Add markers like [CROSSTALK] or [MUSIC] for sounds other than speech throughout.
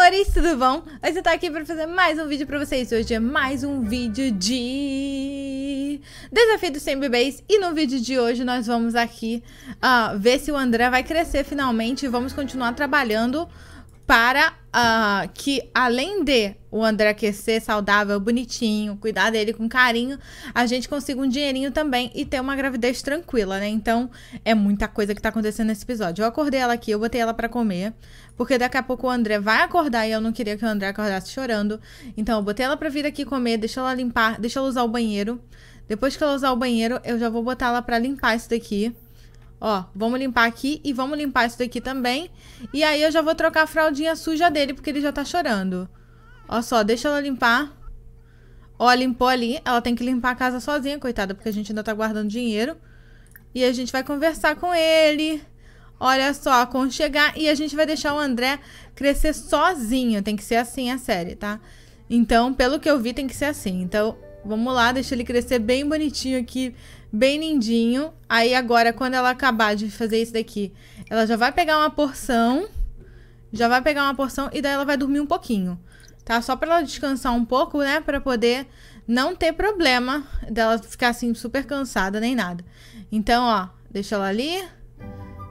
amores, tudo bom? Hoje eu tô aqui pra fazer mais um vídeo pra vocês. Hoje é mais um vídeo de... Desafio dos 100 bebês. E no vídeo de hoje nós vamos aqui uh, ver se o André vai crescer finalmente. E vamos continuar trabalhando para Uh, que além de o André aquecer saudável, bonitinho, cuidar dele com carinho, a gente consiga um dinheirinho também e ter uma gravidez tranquila, né? Então, é muita coisa que tá acontecendo nesse episódio. Eu acordei ela aqui, eu botei ela para comer, porque daqui a pouco o André vai acordar e eu não queria que o André acordasse chorando. Então, eu botei ela pra vir aqui comer, deixa ela limpar, deixa ela usar o banheiro. Depois que ela usar o banheiro, eu já vou botar ela pra limpar isso daqui. Ó, vamos limpar aqui e vamos limpar isso daqui também. E aí eu já vou trocar a fraldinha suja dele, porque ele já tá chorando. Ó só, deixa ela limpar. Ó, limpou ali. Ela tem que limpar a casa sozinha, coitada, porque a gente ainda tá guardando dinheiro. E a gente vai conversar com ele. Olha só, aconchegar. E a gente vai deixar o André crescer sozinho. Tem que ser assim a série, tá? Então, pelo que eu vi, tem que ser assim. Então, vamos lá, deixa ele crescer bem bonitinho aqui bem lindinho. Aí agora, quando ela acabar de fazer isso daqui, ela já vai pegar uma porção, já vai pegar uma porção e daí ela vai dormir um pouquinho, tá? Só para ela descansar um pouco, né? Para poder não ter problema dela ficar assim super cansada nem nada. Então, ó, deixa ela ali,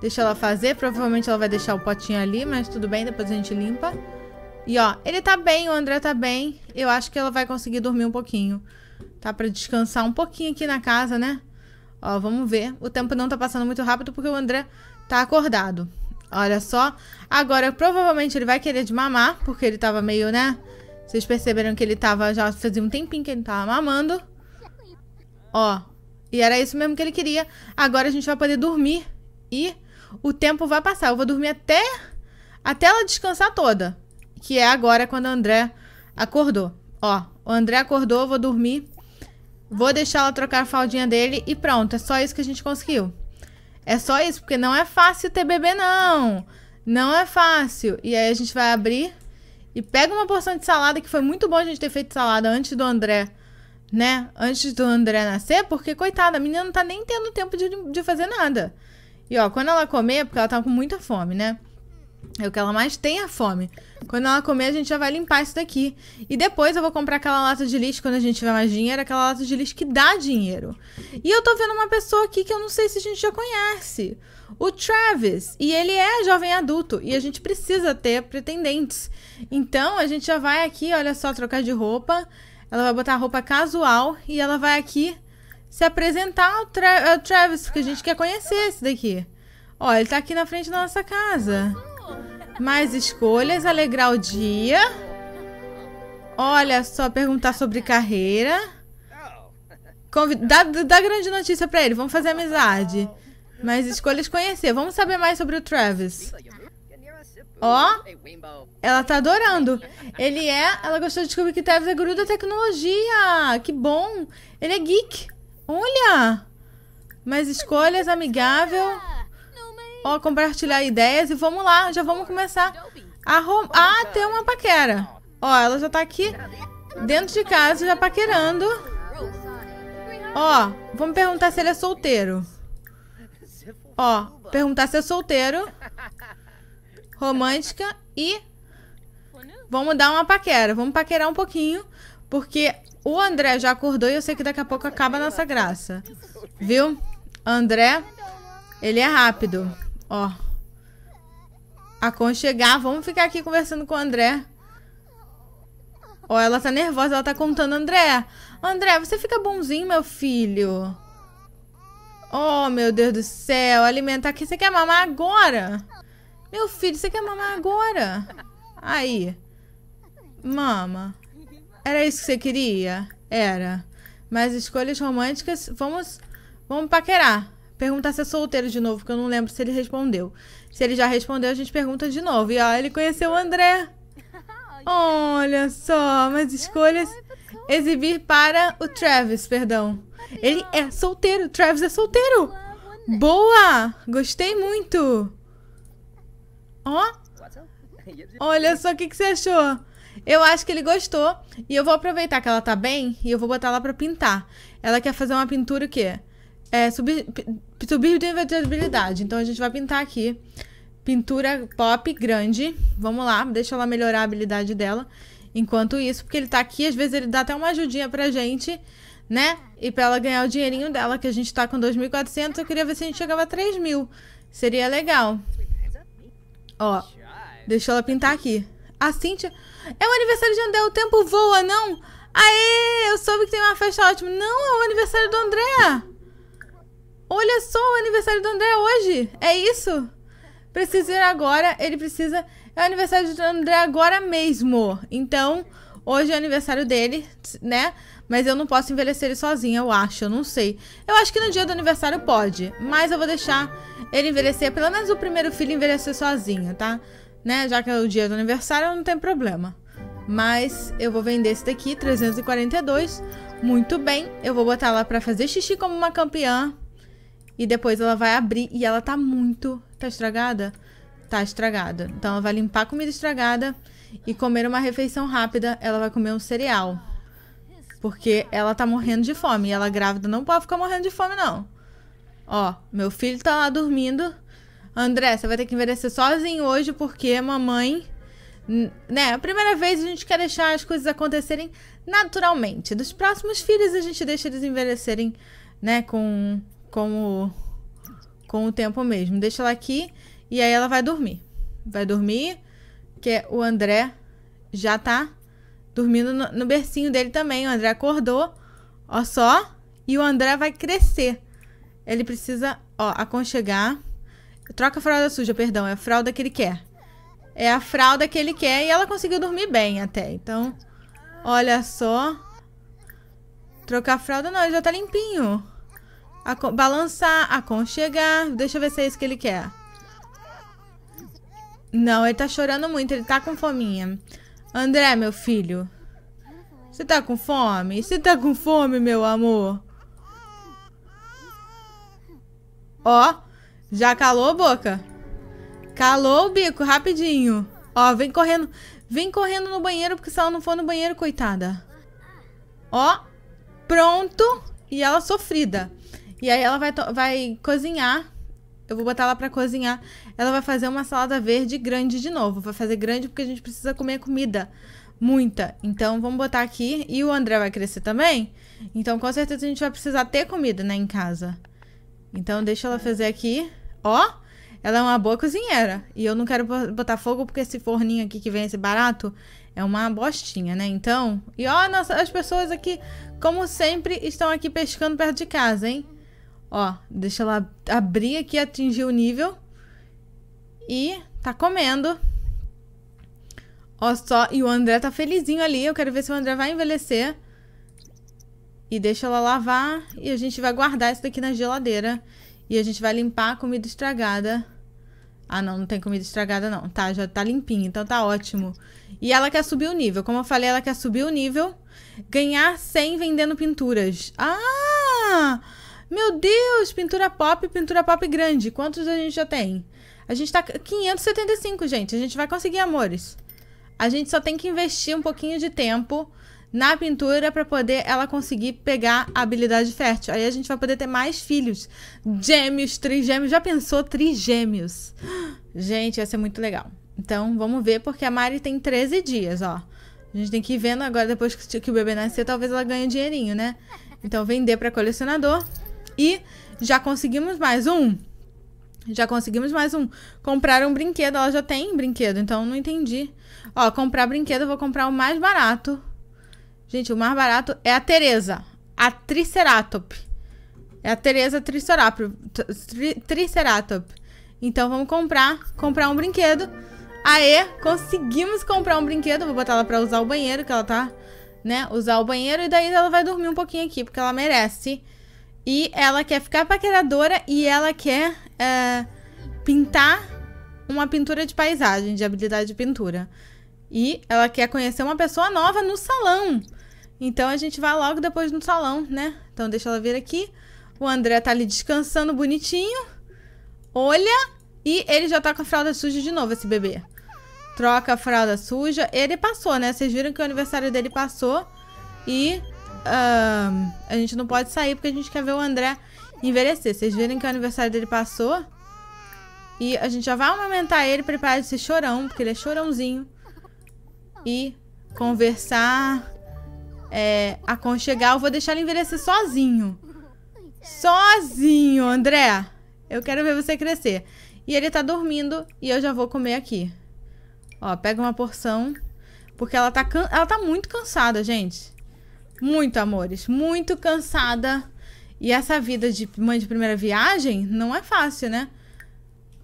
deixa ela fazer. Provavelmente ela vai deixar o potinho ali, mas tudo bem, depois a gente limpa. E ó, ele tá bem, o André tá bem. Eu acho que ela vai conseguir dormir um pouquinho. Tá para descansar um pouquinho aqui na casa, né? Ó, vamos ver. O tempo não tá passando muito rápido porque o André tá acordado. Olha só. Agora, provavelmente ele vai querer de mamar, porque ele tava meio, né? Vocês perceberam que ele tava já fazia um tempinho que ele tava mamando. Ó. E era isso mesmo que ele queria. Agora a gente vai poder dormir e o tempo vai passar. Eu vou dormir até até ela descansar toda, que é agora quando o André acordou. Ó, o André acordou, eu vou dormir Vou deixar ela trocar a faldinha dele e pronto. É só isso que a gente conseguiu. É só isso, porque não é fácil ter bebê, não. Não é fácil. E aí a gente vai abrir e pega uma porção de salada, que foi muito bom a gente ter feito salada antes do André, né? Antes do André nascer, porque, coitada, a menina não tá nem tendo tempo de, de fazer nada. E ó, quando ela comer, é porque ela tá com muita fome, né? É o que ela mais tem a fome. Quando ela comer, a gente já vai limpar isso daqui. E depois eu vou comprar aquela lata de lixo, quando a gente tiver mais dinheiro, aquela lata de lixo que dá dinheiro. E eu tô vendo uma pessoa aqui que eu não sei se a gente já conhece. O Travis. E ele é jovem adulto. E a gente precisa ter pretendentes. Então, a gente já vai aqui, olha só, trocar de roupa. Ela vai botar roupa casual. E ela vai aqui se apresentar ao, Tra ao Travis, porque a gente quer conhecer esse daqui. Ó, ele tá aqui na frente da nossa casa. Mais escolhas, alegrar o dia. Olha só, perguntar sobre carreira. Dá, dá grande notícia pra ele, vamos fazer amizade. Mais escolhas, conhecer. Vamos saber mais sobre o Travis. Ó, ela tá adorando. Ele é, ela gostou de descobrir que Travis é guru da tecnologia. Que bom. Ele é geek. Olha. Mais escolhas, amigável. Ó, compartilhar ideias e vamos lá, já vamos começar a rom... Ah, tem uma paquera. Ó, ela já tá aqui dentro de casa já paquerando. Ó, vamos perguntar se ele é solteiro. Ó, perguntar se é solteiro. Romântica e vamos dar uma paquera. Vamos paquerar um pouquinho, porque o André já acordou e eu sei que daqui a pouco acaba a nossa graça. Viu? André, ele é rápido. Ó. Aconchegar. Vamos ficar aqui conversando com o André. Ó, ela tá nervosa. Ela tá contando. André, André, você fica bonzinho, meu filho. Oh, meu Deus do céu. Alimentar aqui. Você quer mamar agora? Meu filho, você quer mamar agora? Aí. Mama. Era isso que você queria? Era. Mas escolhas românticas... Vamos... Vamos paquerar perguntar se é solteiro de novo, porque eu não lembro se ele respondeu. Se ele já respondeu, a gente pergunta de novo. E ó, ele conheceu o André. [LAUGHS] Olha só, mas escolhas exibir para o Travis, perdão. Ele é solteiro, Travis é solteiro. Né? Boa! Gostei muito. Ó. Olha só o que, que você achou. Eu acho que ele gostou. E eu vou aproveitar que ela tá bem e eu vou botar ela pra pintar. Ela quer fazer uma pintura o quê? é, subir, subdividibilidade. Então a gente vai pintar aqui pintura pop grande. Vamos lá, deixa ela melhorar a habilidade dela. Enquanto isso, porque ele tá aqui, às vezes ele dá até uma ajudinha pra gente, né? E pra ela ganhar o dinheirinho dela, que a gente tá com 2.400, eu queria ver se a gente chegava a 3.000. Seria legal. Ó, deixa ela pintar aqui. A Cintia... É o aniversário de André, o tempo voa, não? Aê, eu soube que tem uma festa ótima. Não, é o aniversário do André. Olha só o aniversário do André hoje! É isso? Preciso ir agora, ele precisa. É o aniversário do André agora mesmo. Então, hoje é aniversário dele, né? Mas eu não posso envelhecer ele sozinha, eu acho, eu não sei. Eu acho que no dia do aniversário pode, mas eu vou deixar ele envelhecer, pelo menos o primeiro filho envelhecer sozinho, tá? Né? Já que é o dia do aniversário, não tem problema. Mas eu vou vender esse daqui, 342. Muito bem, eu vou botar lá pra fazer xixi como uma campeã. E depois ela vai abrir e ela tá muito... Tá estragada? Tá estragada. Então ela vai limpar a comida estragada e comer uma refeição rápida. Ela vai comer um cereal. Porque ela tá morrendo de fome. E ela grávida não pode ficar morrendo de fome, não. Ó, meu filho tá lá dormindo. André, você vai ter que envelhecer sozinho hoje porque mamãe... Né, a primeira vez a gente quer deixar as coisas acontecerem naturalmente. Dos próximos filhos a gente deixa eles envelhecerem, né, com com o, com o tempo mesmo. Deixa ela aqui e aí ela vai dormir. Vai dormir, que o André já tá dormindo no, no bercinho dele também. O André acordou, ó só, e o André vai crescer. Ele precisa, ó, aconchegar. Troca a fralda suja, perdão, é a fralda que ele quer. É a fralda que ele quer e ela conseguiu dormir bem até. Então, olha só. Trocar a fralda, não, ele já tá limpinho. Acon balançar, aconchegar. Deixa eu ver se é isso que ele quer. Não, ele tá chorando muito, ele tá com fominha. André, meu filho. Você tá com fome? Você tá com fome, meu amor? Ó, já calou a boca. Calou o bico, rapidinho. Ó, vem correndo. Vem correndo no banheiro, porque se ela não for no banheiro, coitada. Ó, pronto. E ela sofrida. E aí ela vai, vai cozinhar. Eu vou botar ela para cozinhar. Ela vai fazer uma salada verde grande de novo. Vai fazer grande porque a gente precisa comer comida. Muita. Então vamos botar aqui. E o André vai crescer também. Então com certeza a gente vai precisar ter comida, né, em casa. Então deixa ela fazer aqui. Ó, ela é uma boa cozinheira. E eu não quero botar fogo porque esse forninho aqui que vem esse barato é uma bostinha, né? Então, e ó, nossa, as pessoas aqui, como sempre, estão aqui pescando perto de casa, hein? Ó, deixa ela abrir aqui, atingir o nível. E tá comendo. Ó só, e o André tá felizinho ali. Eu quero ver se o André vai envelhecer. E deixa ela lavar. E a gente vai guardar isso daqui na geladeira. E a gente vai limpar a comida estragada. Ah, não, não tem comida estragada, não. Tá, já tá limpinho, então tá ótimo. E ela quer subir o nível. Como eu falei, ela quer subir o nível. Ganhar 100 vendendo pinturas. Ah! Meu Deus, pintura pop, pintura pop grande. Quantos a gente já tem? A gente tá 575, gente. A gente vai conseguir amores. A gente só tem que investir um pouquinho de tempo na pintura para poder ela conseguir pegar a habilidade fértil. Aí a gente vai poder ter mais filhos. Gêmeos, trigêmeos. Já pensou trigêmeos? Gente, ia ser muito legal. Então, vamos ver, porque a Mari tem 13 dias, ó. A gente tem que ir vendo agora, depois que o bebê nascer, talvez ela ganhe um dinheirinho, né? Então, vender para colecionador. E já conseguimos mais um. Já conseguimos mais um. Comprar um brinquedo. Ela já tem brinquedo, então não entendi. Ó, comprar brinquedo, eu vou comprar o mais barato. Gente, o mais barato é a Tereza. A Triceratop. É a Tereza Triceratop. Triceratop. Então vamos comprar. Comprar um brinquedo. Aê, conseguimos comprar um brinquedo. Vou botar ela pra usar o banheiro, que ela tá, né? Usar o banheiro. E daí ela vai dormir um pouquinho aqui, porque ela merece. E ela quer ficar paqueradora e ela quer é, pintar uma pintura de paisagem, de habilidade de pintura. E ela quer conhecer uma pessoa nova no salão. Então a gente vai logo depois no salão, né? Então deixa ela vir aqui. O André tá ali descansando bonitinho. Olha! E ele já tá com a fralda suja de novo, esse bebê. Troca a fralda suja. Ele passou, né? Vocês viram que o aniversário dele passou. E uh, a gente não pode sair porque a gente quer ver o André envelhecer. Vocês viram que o aniversário dele passou? E a gente já vai amamentar ele, preparar de chorão, porque ele é chorãozinho. E conversar, é, aconchegar. Eu vou deixar ele envelhecer sozinho. Sozinho, André. Eu quero ver você crescer. E ele tá dormindo e eu já vou comer aqui. Ó, pega uma porção. Porque ela tá, ela tá muito cansada, gente. Muito, amores. Muito cansada. E essa vida de mãe de primeira viagem não é fácil, né?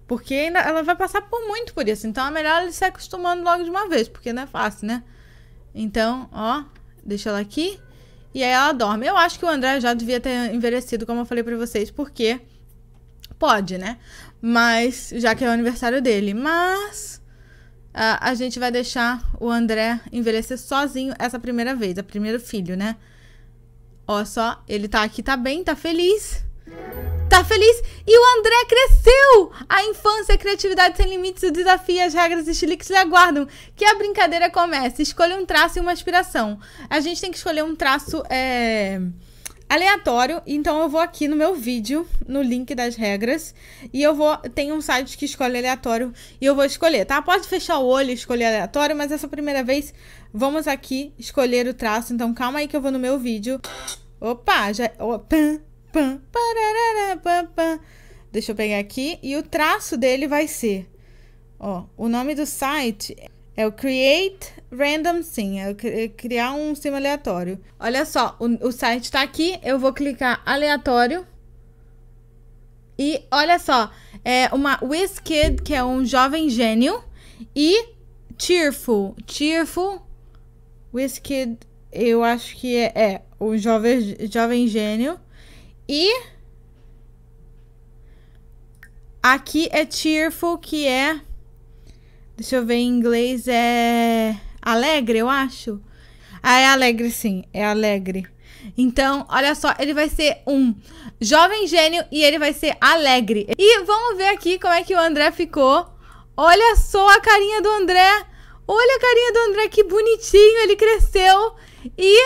Porque ainda ela vai passar por muito por isso. Então é melhor ela se acostumando logo de uma vez, porque não é fácil, né? Então, ó, deixa ela aqui. E aí ela dorme. Eu acho que o André já devia ter envelhecido, como eu falei pra vocês, porque pode, né? Mas, já que é o aniversário dele. Mas Uh, a gente vai deixar o André envelhecer sozinho essa primeira vez, a é primeiro filho, né? Ó só, ele tá aqui, tá bem, tá feliz. Tá feliz? E o André cresceu! A infância, a criatividade sem limites, o desafio, as regras e estilo lhe aguardam. Que a brincadeira comece. Escolha um traço e uma aspiração. A gente tem que escolher um traço, é aleatório. Então eu vou aqui no meu vídeo, no link das regras, e eu vou. Tem um site que escolhe aleatório e eu vou escolher, tá? Pode fechar o olho e escolher aleatório, mas essa primeira vez vamos aqui escolher o traço. Então calma aí que eu vou no meu vídeo. Opa, já. Opa, pam, parará, pam, pam. Deixa eu pegar aqui. E o traço dele vai ser. Ó, o nome do site é o create random sim, é, é criar um sim aleatório. Olha só, o, o site está aqui, eu vou clicar aleatório. E olha só, é uma WizKid, que é um jovem gênio, e Cheerful, Cheerful, WizKid, eu acho que é, é o jovem, jovem gênio, e aqui é Cheerful, que é Deixa eu ver em inglês é alegre, eu acho. Ah, é alegre sim, é alegre. Então, olha só, ele vai ser um jovem gênio e ele vai ser alegre. E vamos ver aqui como é que o André ficou. Olha só a carinha do André. Olha a carinha do André, que bonitinho, ele cresceu. E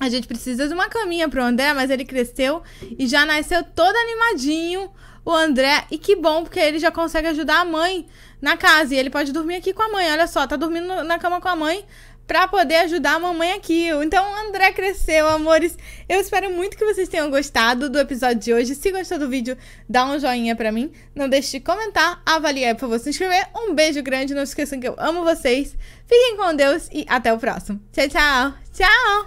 a gente precisa de uma caminha pro André, mas ele cresceu e já nasceu todo animadinho o André. E que bom, porque ele já consegue ajudar a mãe na casa. E ele pode dormir aqui com a mãe. Olha só, tá dormindo na cama com a mãe para poder ajudar a mamãe aqui. Então, o André cresceu, amores. Eu espero muito que vocês tenham gostado do episódio de hoje. Se gostou do vídeo, dá um joinha para mim. Não deixe de comentar, avaliar, por favor, se inscrever. Um beijo grande, não esqueçam que eu amo vocês. Fiquem com Deus e até o próximo. Tchau, tchau. Tchau.